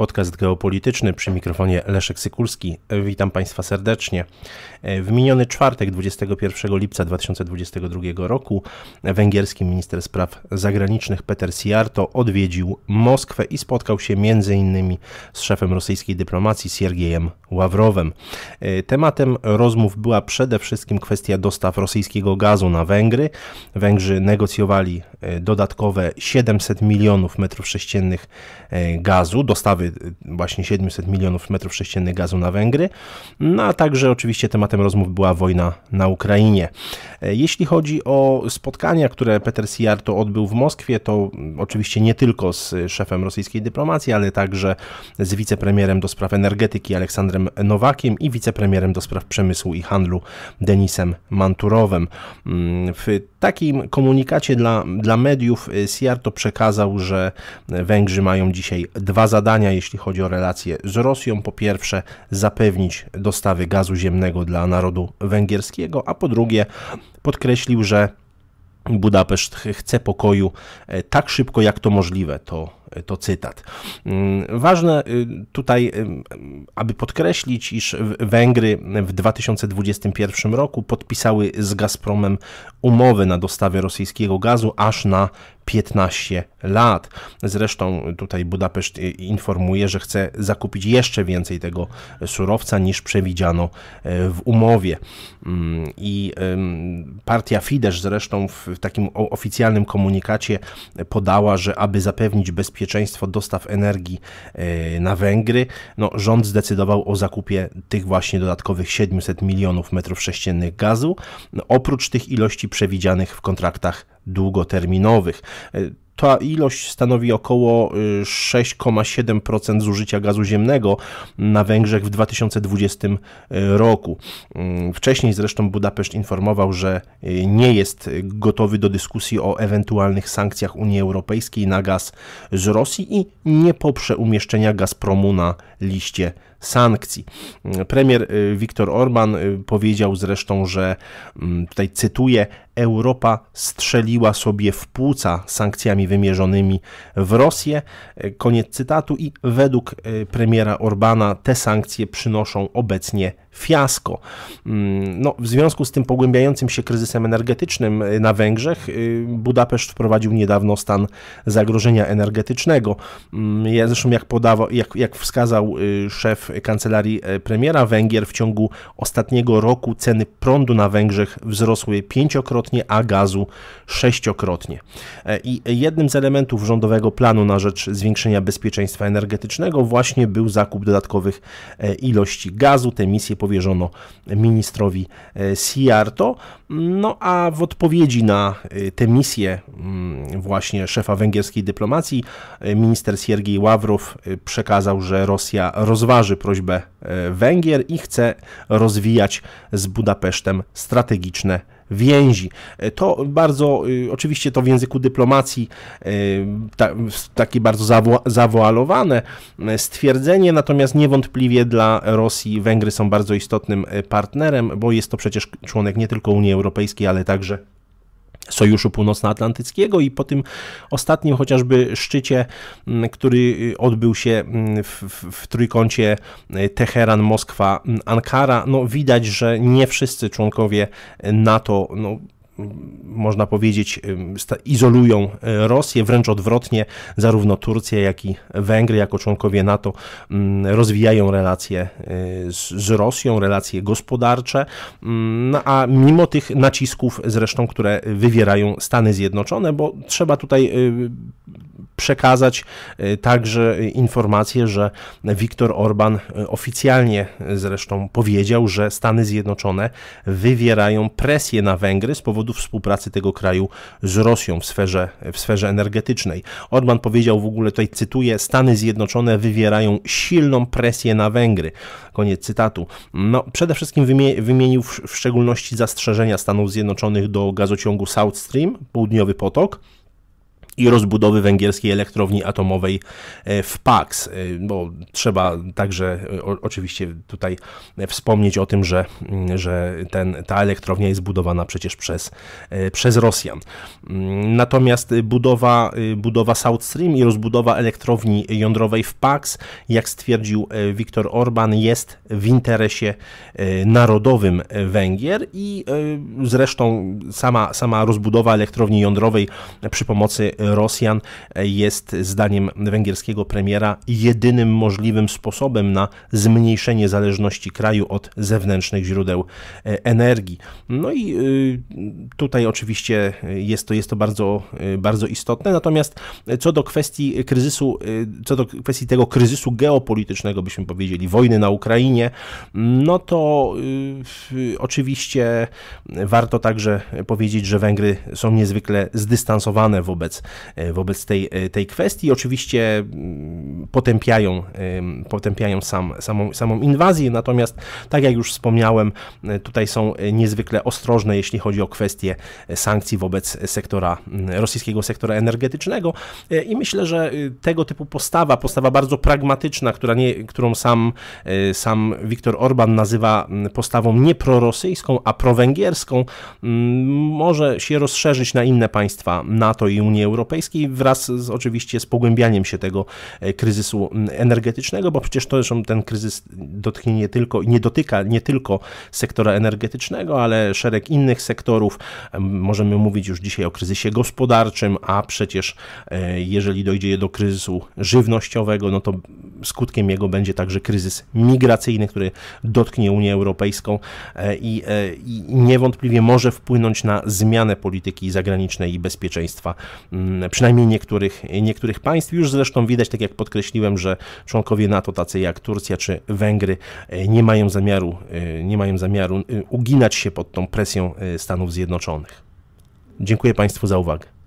Podcast geopolityczny przy mikrofonie Leszek Sykulski. Witam Państwa serdecznie. W miniony czwartek, 21 lipca 2022 roku, węgierski minister spraw zagranicznych Peter Siarto odwiedził Moskwę i spotkał się m.in. z szefem rosyjskiej dyplomacji Siergiejem Ławrowem. Tematem rozmów była przede wszystkim kwestia dostaw rosyjskiego gazu na Węgry. Węgrzy negocjowali e, dodatkowe 700 milionów metrów sześciennych e, gazu, dostawy właśnie 700 milionów metrów sześciennych gazu na Węgry, no a także oczywiście tematem rozmów była wojna na Ukrainie. E, jeśli chodzi o spotkania, które Peter Siarto odbył w Moskwie, to oczywiście nie tylko z szefem rosyjskiej dyplomacji, ale także z wicepremierem do spraw energetyki Aleksandrem Nowakiem i wicepremierem do spraw przemysłu i handlu Denisem Manturowem. Mm, w takim komunikacie dla, dla mediów Siarto y, przekazał, że y, Węgrzy mają dzisiaj dwa zadania, jeśli chodzi o relacje z Rosją. Po pierwsze, zapewnić dostawy gazu ziemnego dla narodu węgierskiego, a po drugie, podkreślił, że Budapeszt chce pokoju y, tak szybko, jak to możliwe. To Y, to cytat. Mm, ważne y, tutaj, y, aby podkreślić, iż Węgry w 2021 roku podpisały z Gazpromem umowę na dostawę rosyjskiego gazu aż na 15 lat. Zresztą tutaj Budapeszt informuje, że chce zakupić jeszcze więcej tego surowca niż przewidziano w umowie. Mm, I partia Fidesz zresztą w takim oficjalnym komunikacie podała, że aby zapewnić bezpieczeństwo, bezpieczeństwo dostaw energii e, na Węgry, no, rząd zdecydował o zakupie tych właśnie dodatkowych 700 milionów metrów sześciennych gazu, no, oprócz tych ilości przewidzianych w kontraktach długoterminowych. E, ta ilość stanowi około 6,7% y, zużycia gazu ziemnego na Węgrzech w 2020 y, roku. Mm, wcześniej zresztą Budapeszt informował, że y, nie jest gotowy do dyskusji o ewentualnych sankcjach Unii Europejskiej na gaz z Rosji i nie poprze umieszczenia Gazpromu na liście sankcji. Mm, premier Viktor Orban powiedział zresztą, że mm, tutaj cytuję: Europa strzeliła sobie w płuca sankcjami wymierzonymi w Rosję. E, koniec cytatu i według e, premiera Orbana te sankcje przynoszą obecnie fiasko. Mm, no, w związku z tym pogłębiającym się kryzysem energetycznym y, na Węgrzech, y, Budapeszt wprowadził niedawno stan zagrożenia energetycznego. Mm, ja zresztą, jak, podawał, jak, jak wskazał y, szef kancelarii e, premiera Węgier, w ciągu ostatniego roku ceny prądu na Węgrzech wzrosły pięciokrotnie, a gazu sześciokrotnie. E, I jednym z elementów rządowego planu na rzecz zwiększenia bezpieczeństwa energetycznego właśnie był zakup dodatkowych e, ilości gazu. Te misje powierzono ministrowi e, Siarto. No a w odpowiedzi na e, tę misję mm, właśnie szefa węgierskiej dyplomacji e, minister Siergiej Ławrow przekazał, że Rosja rozważy prośbę Węgier i chce rozwijać z Budapesztem strategiczne więzi. E, to bardzo, y, oczywiście to w języku dyplomacji y, ta, takie bardzo zawo, zawoalowane e, stwierdzenie, natomiast niewątpliwie dla Rosji Węgry są bardzo istotnym e, partnerem, bo jest to przecież członek nie tylko Unii Europejskiej, ale także Sojuszu Północnoatlantyckiego i po tym ostatnim chociażby szczycie, mm, który y, odbył się mm, w, w, w trójkącie y, Teheran, Moskwa, Ankara, no widać, że nie wszyscy członkowie NATO no, można powiedzieć, izolują y, Rosję, wręcz odwrotnie, zarówno Turcja, jak i Węgry, jako członkowie NATO, rozwijają relacje y, z Rosją, relacje gospodarcze, no, a mimo tych nacisków zresztą, które wywierają Stany Zjednoczone, bo trzeba tutaj y, przekazać także informację, że Viktor Orban oficjalnie zresztą powiedział, że Stany Zjednoczone wywierają presję na Węgry z powodu powodów współpracy tego kraju z Rosją w sferze, w sferze energetycznej. Orban powiedział w ogóle, tutaj cytuję, Stany Zjednoczone wywierają silną presję na Węgry. Koniec cytatu. No, przede wszystkim wymienił w szczególności zastrzeżenia Stanów Zjednoczonych do gazociągu South Stream, południowy potok, i rozbudowy węgierskiej elektrowni atomowej e, w Pax. E, bo trzeba także e, oczywiście tutaj wspomnieć o tym, że, mm, że ten, ta elektrownia jest budowana przecież przez, przez Rosjan. Mm, natomiast budowa, budowa South Stream i rozbudowa elektrowni jądrowej w Pax, jak stwierdził Viktor Orban, jest w interesie narodowym Węgier i zresztą sama, sama rozbudowa elektrowni jądrowej przy pomocy Rosjan e, jest zdaniem węgierskiego premiera jedynym możliwym sposobem na zmniejszenie zależności kraju od zewnętrznych źródeł e, energii. No i e, tutaj oczywiście jest to, jest to bardzo, bardzo istotne. Natomiast co do kwestii kryzysu, co do kwestii tego kryzysu geopolitycznego, byśmy powiedzieli, wojny na Ukrainie, no to oczywiście warto także powiedzieć, że Węgry są niezwykle zdystansowane wobec wobec tej, tej kwestii. Oczywiście mm, potępiają, potępiają sam, samą, samą inwazję, natomiast tak jak już wspomniałem, e, tutaj są e, niezwykle ostrożne, jeśli chodzi o kwestie e, sankcji wobec sektora, rosyjskiego sektora energetycznego i myślę, że tego typu postawa, postawa bardzo pragmatyczna, która nie, którą sam, sam Viktor Orban nazywa postawą nie prorosyjską, a prowęgierską, może się rozszerzyć na inne państwa NATO i Unii Europejskiej wraz z, oczywiście z pogłębianiem się tego kryzysu kryzysu mm, energetycznego, bo przecież to zresztą ten kryzys dotknie nie tylko, nie dotyka nie tylko sektora energetycznego, ale szereg innych sektorów. Możemy mówić już dzisiaj o kryzysie gospodarczym, a przecież e, jeżeli dojdzie do kryzysu żywnościowego, no to skutkiem jego będzie także kryzys migracyjny, który dotknie Unię Europejską e, i, e, i niewątpliwie może wpłynąć na zmianę polityki zagranicznej i bezpieczeństwa, mm, przynajmniej niektórych, niektórych państw. Już zresztą widać, tak jak podkreślałem, podkreśliłem, że członkowie NATO, tacy jak Turcja czy Węgry, e, nie mają zamiaru, e, nie mają zamiaru e, uginać się pod tą presją Stanów Zjednoczonych. Dziękuję Państwu za uwagę.